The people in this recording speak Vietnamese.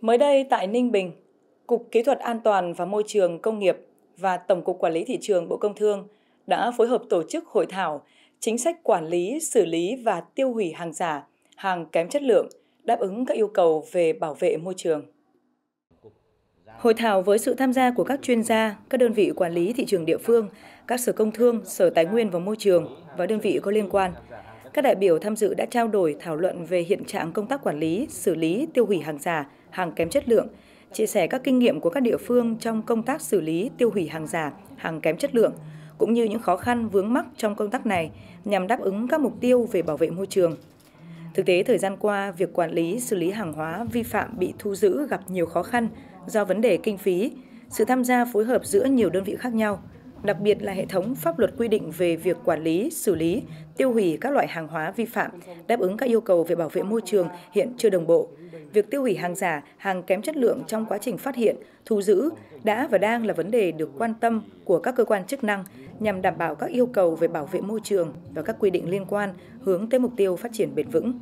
Mới đây tại Ninh Bình, Cục Kỹ thuật An toàn và Môi trường Công nghiệp và Tổng cục Quản lý Thị trường Bộ Công Thương đã phối hợp tổ chức hội thảo chính sách quản lý, xử lý và tiêu hủy hàng giả, hàng kém chất lượng, đáp ứng các yêu cầu về bảo vệ môi trường. Hội thảo với sự tham gia của các chuyên gia, các đơn vị quản lý thị trường địa phương, các sở công thương, sở tài nguyên và môi trường và đơn vị có liên quan các đại biểu tham dự đã trao đổi thảo luận về hiện trạng công tác quản lý, xử lý, tiêu hủy hàng giả, hàng kém chất lượng, chia sẻ các kinh nghiệm của các địa phương trong công tác xử lý, tiêu hủy hàng giả, hàng kém chất lượng, cũng như những khó khăn vướng mắc trong công tác này nhằm đáp ứng các mục tiêu về bảo vệ môi trường. Thực tế thời gian qua, việc quản lý xử lý hàng hóa vi phạm bị thu giữ gặp nhiều khó khăn do vấn đề kinh phí, sự tham gia phối hợp giữa nhiều đơn vị khác nhau – đặc biệt là hệ thống pháp luật quy định về việc quản lý, xử lý, tiêu hủy các loại hàng hóa vi phạm, đáp ứng các yêu cầu về bảo vệ môi trường hiện chưa đồng bộ. Việc tiêu hủy hàng giả, hàng kém chất lượng trong quá trình phát hiện, thu giữ đã và đang là vấn đề được quan tâm của các cơ quan chức năng nhằm đảm bảo các yêu cầu về bảo vệ môi trường và các quy định liên quan hướng tới mục tiêu phát triển bền vững.